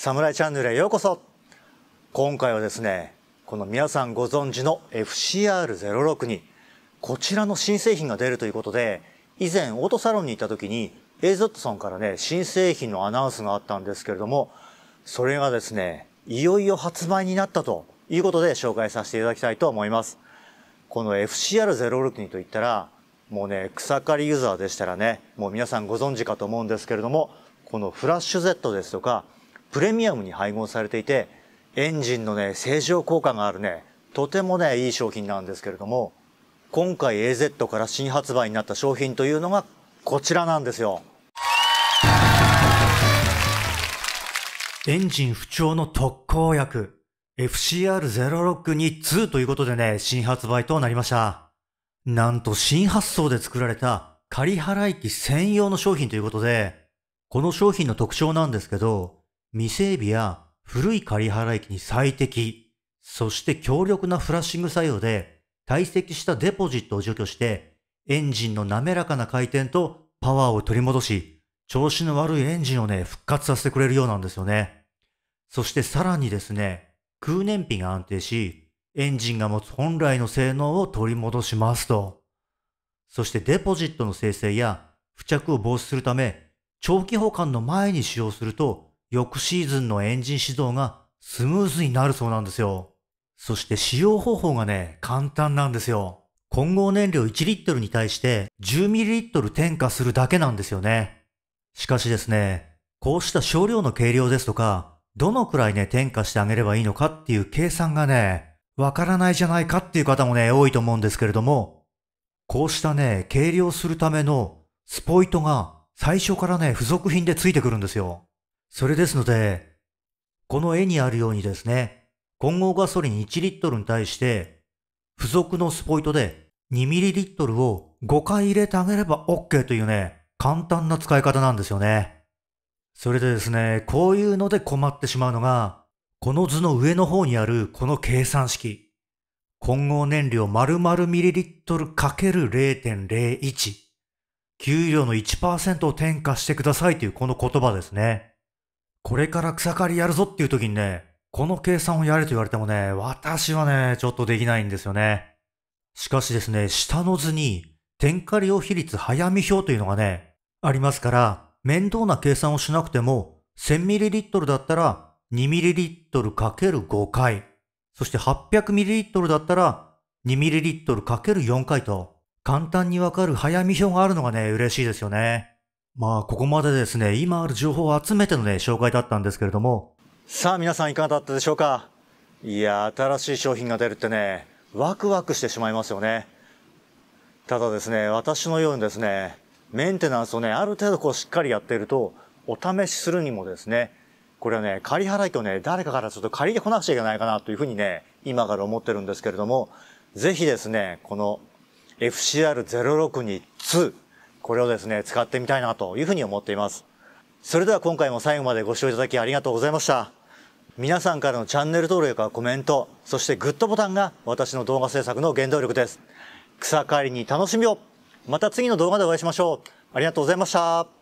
サムライチャンネルへようこそ今回はですねこの皆さんご存知の FCR06 にこちらの新製品が出るということで以前オートサロンに行った時に AZ さんからね新製品のアナウンスがあったんですけれどもそれがですねいよいよ発売になったということで紹介させていただきたいと思いますこの FCR06 にといったらもうね草刈りユーザーでしたらねもう皆さんご存知かと思うんですけれどもこのフラッシュ Z ですとかプレミアムに配合されていて、エンジンのね、正常効果があるね、とてもね、いい商品なんですけれども、今回 AZ から新発売になった商品というのがこちらなんですよ。エンジン不調の特効薬、FCR0622 ということでね、新発売となりました。なんと新発想で作られた仮払い機専用の商品ということで、この商品の特徴なんですけど、未整備や古い仮払機に最適、そして強力なフラッシング作用で堆積したデポジットを除去して、エンジンの滑らかな回転とパワーを取り戻し、調子の悪いエンジンをね、復活させてくれるようなんですよね。そしてさらにですね、空燃費が安定し、エンジンが持つ本来の性能を取り戻しますと。そしてデポジットの生成や付着を防止するため、長期保管の前に使用すると翌シーズンのエンジン始動がスムーズになるそうなんですよ。そして使用方法がね、簡単なんですよ。混合燃料1リットルに対して 10ml 添加するだけなんですよね。しかしですね、こうした少量の計量ですとか、どのくらいね、添加してあげればいいのかっていう計算がね、わからないじゃないかっていう方もね、多いと思うんですけれども、こうしたね、計量するためのスポイトが最初からね、付属品でついてくるんですよ。それですので、この絵にあるようにですね、混合ガソリン1リットルに対して、付属のスポイトで2ミリリットルを5回入れてあげれば OK というね、簡単な使い方なんですよね。それでですね、こういうので困ってしまうのが、この図の上の方にあるこの計算式。混合燃料〇〇ミリリットル ×0.01。給料の1%を添加してくださいというこの言葉ですね。これから草刈りやるぞっていう時にね、この計算をやれと言われてもね、私はね、ちょっとできないんですよね。しかしですね、下の図に、点火用比率早見表というのがね、ありますから、面倒な計算をしなくても、1000ml だったら 2ml×5 回、そして 800ml だったら 2ml×4 回と、簡単にわかる早見表があるのがね、嬉しいですよね。まあ、ここまでですね、今ある情報を集めてのね、紹介だったんですけれども。さあ、皆さんいかがだったでしょうかいや、新しい商品が出るってね、ワクワクしてしまいますよね。ただですね、私のようにですね、メンテナンスをね、ある程度こうしっかりやっていると、お試しするにもですね、これはね、借り払いとをね、誰かからちょっと借りてこなくちゃいけないかなというふうにね、今から思ってるんですけれども、ぜひですね、この FCR062-2 これをですね、使ってみたいなというふうに思っています。それでは今回も最後までご視聴いただきありがとうございました。皆さんからのチャンネル登録やコメント、そしてグッドボタンが私の動画制作の原動力です。草刈りに楽しみをまた次の動画でお会いしましょう。ありがとうございました。